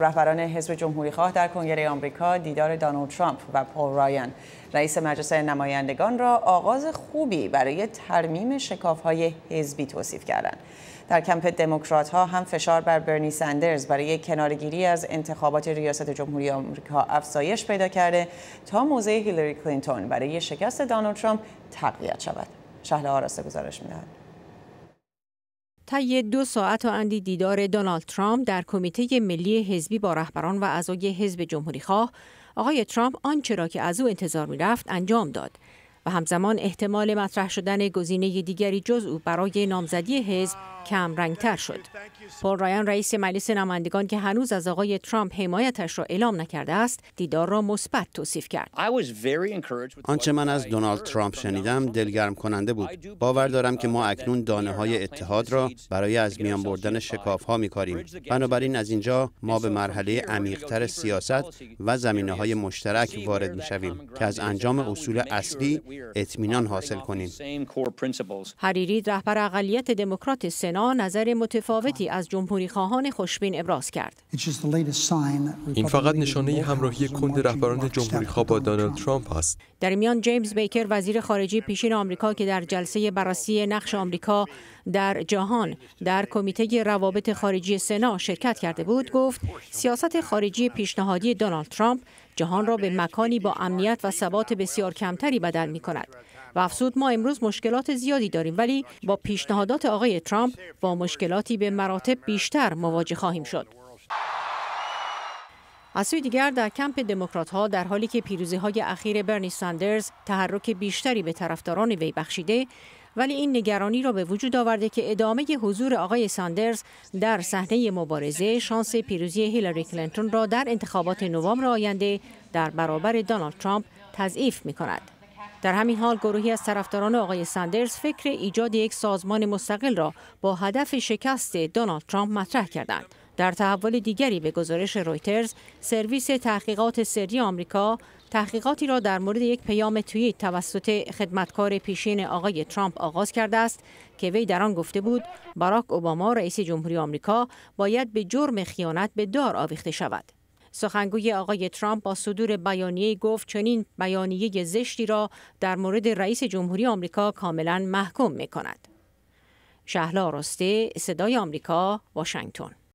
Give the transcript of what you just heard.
رهبران حزب جمهوری خواه در کنگره آمریکا دیدار دانالد ترامپ و پول رایان رئیس مجلس نمایندگان را آغاز خوبی برای ترمیم شکاف های حزبی توصیف کردند. در کمپ دموکرات ها هم فشار بر برنی سندرز برای کنارگیری از انتخابات ریاست جمهوری آمریکا افزایش پیدا کرده تا موزه هیلری کلینتون برای شکست دانالد ترامپ تقویت شود. شهلا آراسته گزارش می‌دهد. طی دو ساعت و اندی دیدار دونالد ترامپ در کمیته ملی حزبی با رهبران و اعضای حزب جمهوری خواه آقای ترامپ آنچه را که از او انتظار می رفت انجام داد و همزمان احتمال مطرح شدن گزینه دیگری جز او برای نامزدی حزب کم رنگتر شد. پل رایان رئیس مجلس نمایندگان که هنوز از آقای ترامپ حمایتش را اعلام نکرده است، دیدار را مثبت توصیف کرد. آنچه من از دونالد ترامپ شنیدم دلگرم کننده بود. باور دارم که ما اکنون دانه های اتحاد را برای از میان بردن شکاف ها می کاریم. بنابراین از اینجا ما به مرحله عمیقتر سیاست و زمینه های مشترک وارد می شویم که از انجام اصول اصلی اطمینان حاصل کنیم حریری رهبر اقلیت دموکرات سنا نظر متفاوتی از جمهوری خواهان خوشبین ابراز کرد این فقط نشانه همراهی کند رهبران جمهوری خواه با دانالد ترامپ است در میان جیمز بیکر وزیر خارجه پیشین آمریکا که در جلسه بررسی نقش آمریکا در جهان در کمیته روابط خارجی سنا شرکت کرده بود گفت سیاست خارجی پیشنهادی دونالد ترامپ جهان را به مکانی با امنیت و ثبات بسیار کمتری بدل می کند و افزود ما امروز مشکلات زیادی داریم ولی با پیشنهادات آقای ترامپ با مشکلاتی به مراتب بیشتر مواجه خواهیم شد از سوی دیگر در کمپ دموکرات ها در حالی که پیروزی های اخیر برنی ساندرز تحرک بیشتری به طرفداران وی بخشیده ولی این نگرانی را به وجود آورده که ادامه حضور آقای ساندرز در صحنه مبارزه شانس پیروزی هیلاری کلینتون را در انتخابات نوامبر آینده در برابر دونالد ترامپ تضعیف می کند. در همین حال گروهی از طرفداران آقای ساندرز فکر ایجاد یک سازمان مستقل را با هدف شکست دونالد ترامپ مطرح کردند در تحول دیگری به گزارش رویترز سرویس تحقیقات سری آمریکا تحقیقاتی را در مورد یک پیام توییت توسط خدمتکار پیشین آقای ترامپ آغاز کرده است که وی در آن گفته بود باراک اوباما رئیس جمهوری آمریکا باید به جرم خیانت به دار آویخته شود سخنگوی آقای ترامپ با صدور بیانیه گفت چنین بیانیه زشتی را در مورد رئیس جمهوری آمریکا کاملا محکوم می کند. شهلا رسته صدای آمریکا واشنگتن